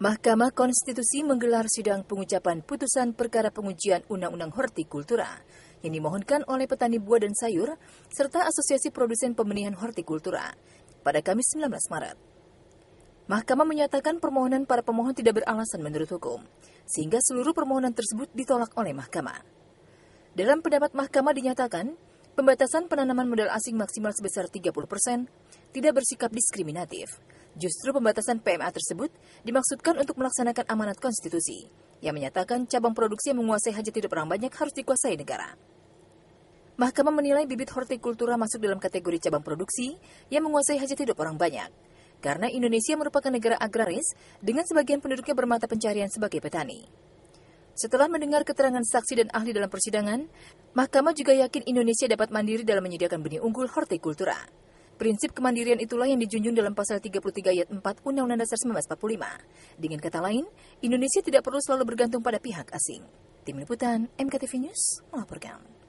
Mahkamah Konstitusi menggelar sidang pengucapan putusan perkara pengujian Undang-Undang Hortikultura yang dimohonkan oleh petani buah dan sayur serta Asosiasi Produsen Pemenihan Hortikultura pada Kamis 19 Maret. Mahkamah menyatakan permohonan para pemohon tidak beralasan menurut hukum, sehingga seluruh permohonan tersebut ditolak oleh mahkamah. Dalam pendapat mahkamah dinyatakan, pembatasan penanaman modal asing maksimal sebesar 30% tidak bersikap diskriminatif, Justru pembatasan PMA tersebut dimaksudkan untuk melaksanakan amanat konstitusi yang menyatakan cabang produksi yang menguasai hajat hidup orang banyak harus dikuasai negara. Mahkamah menilai bibit hortikultura masuk dalam kategori cabang produksi yang menguasai hajat hidup orang banyak. Karena Indonesia merupakan negara agraris dengan sebagian penduduknya bermata pencarian sebagai petani. Setelah mendengar keterangan saksi dan ahli dalam persidangan, Mahkamah juga yakin Indonesia dapat mandiri dalam menyediakan benih unggul hortikultura. Prinsip kemandirian itulah yang dijunjung dalam pasal 33 ayat 4 Undang-Undang Dasar 1945. Dengan kata lain, Indonesia tidak perlu selalu bergantung pada pihak asing. Tim Liputan, MKTV News, melaporkan.